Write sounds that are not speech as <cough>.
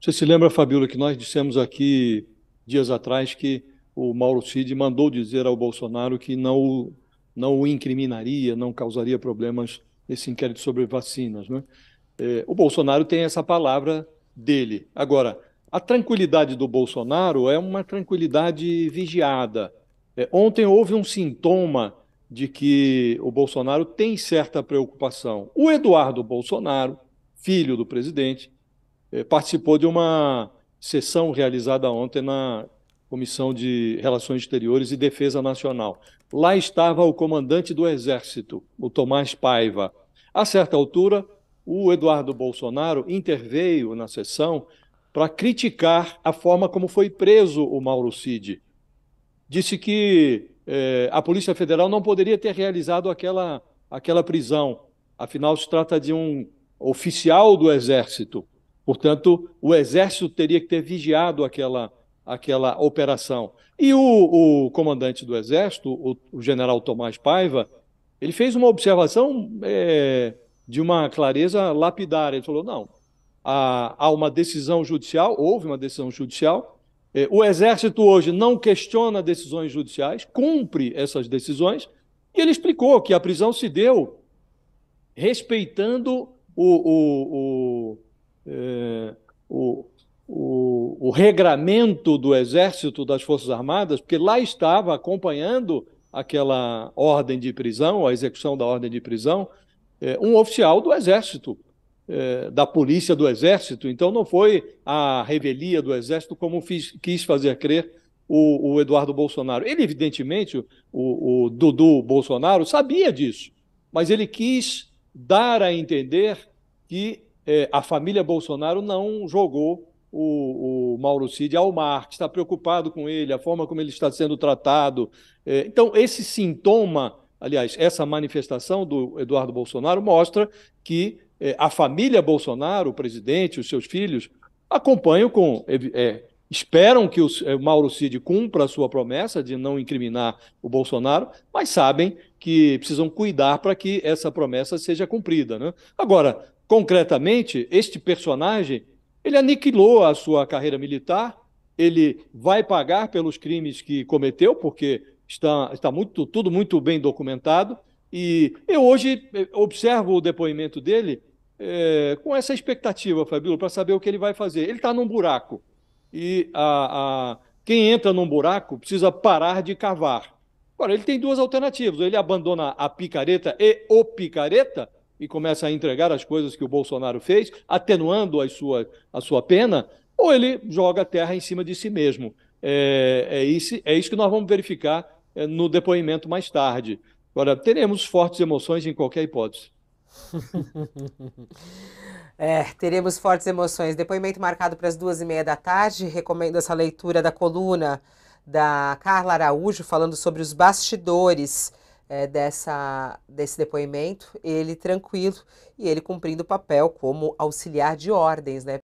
Você se lembra, Fabíola, que nós dissemos aqui dias atrás que o Mauro Cid mandou dizer ao Bolsonaro que não, não o incriminaria, não causaria problemas nesse inquérito sobre vacinas. Né? É, o Bolsonaro tem essa palavra dele. Agora, a tranquilidade do Bolsonaro é uma tranquilidade vigiada. É, ontem houve um sintoma de que o Bolsonaro tem certa preocupação. O Eduardo Bolsonaro, filho do presidente, é, participou de uma sessão realizada ontem na Comissão de Relações Exteriores e Defesa Nacional. Lá estava o comandante do Exército, o Tomás Paiva. A certa altura, o Eduardo Bolsonaro interveio na sessão para criticar a forma como foi preso o Mauro Cid. Disse que eh, a Polícia Federal não poderia ter realizado aquela, aquela prisão, afinal, se trata de um oficial do Exército. Portanto, o exército teria que ter vigiado aquela, aquela operação. E o, o comandante do exército, o, o, general Tomás Paiva, ele fez uma observação é, de uma clareza lapidária. Ele falou: não, há, há uma decisão judicial, houve uma decisão judicial. É, o exército hoje não questiona decisões judiciais, cumpre essas decisões. E ele explicou que a prisão se deu respeitando o, o, o o, o, o regramento do Exército das Forças Armadas, porque lá estava acompanhando aquela ordem de prisão, a execução da ordem de prisão, é, um oficial do Exército, é, da polícia do Exército. Então não foi a revelia do Exército como fiz, quis fazer crer o, o, Eduardo Bolsonaro. Ele, evidentemente, o, o Dudu Bolsonaro, sabia disso, mas ele quis dar a entender que é, a família Bolsonaro não jogou o, o Mauro Cid ao mar, que está preocupado com ele, a forma como ele está sendo tratado. É, então, esse sintoma, aliás, essa manifestação do Eduardo Bolsonaro mostra que é, a família Bolsonaro, o presidente, os seus filhos, acompanham com. É, esperam que o é, Mauro Cid cumpra a sua promessa de não incriminar o Bolsonaro, mas sabem que precisam cuidar para que essa promessa seja cumprida. Né? Agora, Concretamente, este personagem, ele aniquilou a sua carreira militar, ele vai pagar pelos crimes que cometeu, porque está, está muito, tudo muito bem documentado, e eu hoje eh, observo o depoimento dele é, com essa expectativa, Fabíola, para saber o que ele vai fazer. Ele está num buraco. E a, a, quem entra num buraco precisa parar de cavar. Agora, ele tem duas alternativas. Ele abandona a picareta e o picareta, e começa a entregar as coisas que o Bolsonaro fez, atenuando a sua, a sua pena, ou ele joga a terra em cima de si mesmo. É, é, isso, é isso que nós vamos verificar é, no depoimento mais tarde. Agora, teremos fortes emoções em qualquer hipótese. <laughs> É, teremos fortes emoções. Depoimento marcado para as duas e meia da tarde. Recomendo essa leitura da coluna da Carla Araújo, falando sobre os bastidores é, dessa, desse depoimento, ele tranquilo e ele cumprindo o papel como auxiliar de ordens, né?